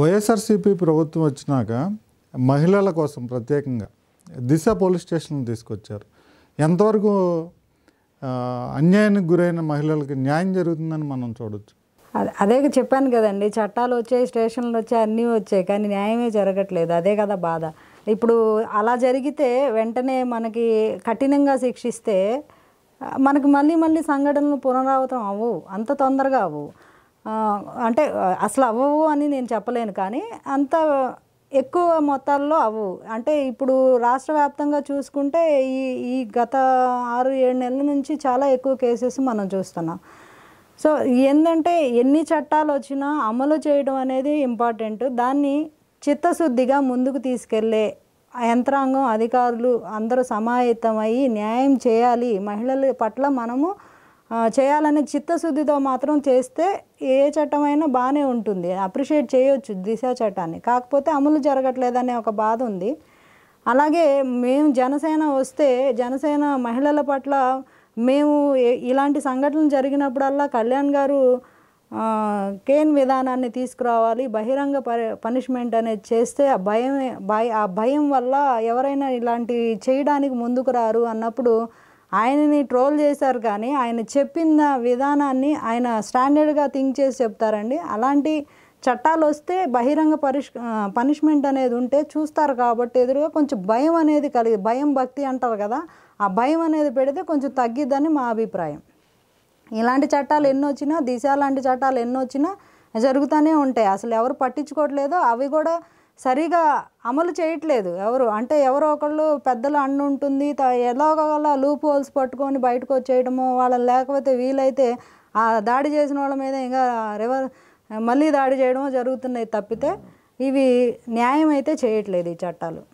వైఎస్ఆర్సీపీ ప్రభుత్వం వచ్చినాక మహిళల కోసం ప్రత్యేకంగా దిశ పోలీస్ స్టేషన్ తీసుకొచ్చారు ఎంతవరకు అన్యాయానికి గురైన మహిళలకు న్యాయం జరుగుతుందని మనం చూడొచ్చు అదే చెప్పాను కదండి చట్టాలు వచ్చాయి స్టేషన్లు వచ్చాయి అన్నీ వచ్చాయి కానీ న్యాయమే జరగట్లేదు అదే కదా బాధ ఇప్పుడు అలా జరిగితే వెంటనే మనకి కఠినంగా శిక్షిస్తే మనకు మళ్ళీ మళ్ళీ సంఘటనలు పునరావృతం అవ్వు అంత తొందరగా అవ్వు అంటే అసలు అవ్వవు అని నేను చెప్పలేను కానీ అంత ఎక్కువ మొత్తాల్లో అవ్వు అంటే ఇప్పుడు రాష్ట్ర వ్యాప్తంగా చూసుకుంటే ఈ ఈ గత ఆరు ఏడు నెలల నుంచి చాలా ఎక్కువ కేసెస్ మనం చూస్తున్నాం సో ఏంటంటే ఎన్ని చట్టాలు వచ్చినా అమలు చేయడం అనేది ఇంపార్టెంట్ దాన్ని చిత్తశుద్ధిగా ముందుకు తీసుకెళ్ళే యంత్రాంగం అధికారులు అందరూ సమాయత్తమయ్యి న్యాయం చేయాలి మహిళల పట్ల మనము చేయాలనే చిత్తశుద్ధితో మాత్రం చేస్తే ఏ చట్టమైనా బాగానే ఉంటుంది అప్రిషియేట్ చేయొచ్చు దిశ చట్టాన్ని కాకపోతే అమలు జరగట్లేదనే ఒక బాధ ఉంది అలాగే మేము జనసేన వస్తే జనసేన మహిళల పట్ల మేము ఇలాంటి సంఘటనలు జరిగినప్పుడల్లా కళ్యాణ్ గారు కేన్ విధానాన్ని తీసుకురావాలి బహిరంగ పనిష్మెంట్ అనేది చేస్తే ఆ భయమే భయ ఆ భయం వల్ల ఎవరైనా ఇలాంటివి చేయడానికి ముందుకు రారు అన్నప్పుడు ఆయనని ట్రోల్ చేశారు కానీ ఆయన చెప్పిన విధానాన్ని ఆయన స్టాండర్డ్గా థింక్ చేసి చెప్తారండి అలాంటి చట్టాలు వస్తే బహిరంగ పరిష్ పనిష్మెంట్ అనేది ఉంటే చూస్తారు కాబట్టి ఎదురుగా కొంచెం భయం అనేది కలిగి భయం భక్తి అంటారు కదా ఆ భయం అనేది పెడితే కొంచెం తగ్గిద్దని మా అభిప్రాయం ఇలాంటి చట్టాలు ఎన్నో వచ్చినా దిశ లాంటి చట్టాలు ఎన్నో వచ్చినా జరుగుతూనే ఉంటాయి అసలు ఎవరు పట్టించుకోవట్లేదో అవి కూడా సరిగా అమలు చేయట్లేదు ఎవరు అంటే ఎవరో ఒకళ్ళు పెద్దలు ఉంటుంది ఎలాగోల లూప్ హోల్స్ పట్టుకొని బయటకు వచ్చేయడము వాళ్ళని లేకపోతే వీలైతే ఆ దాడి చేసిన వాళ్ళ మీద ఇంకా రివర్ మళ్ళీ దాడి చేయడమో జరుగుతున్నాయి తప్పితే ఇవి న్యాయం అయితే చేయట్లేదు ఈ చట్టాలు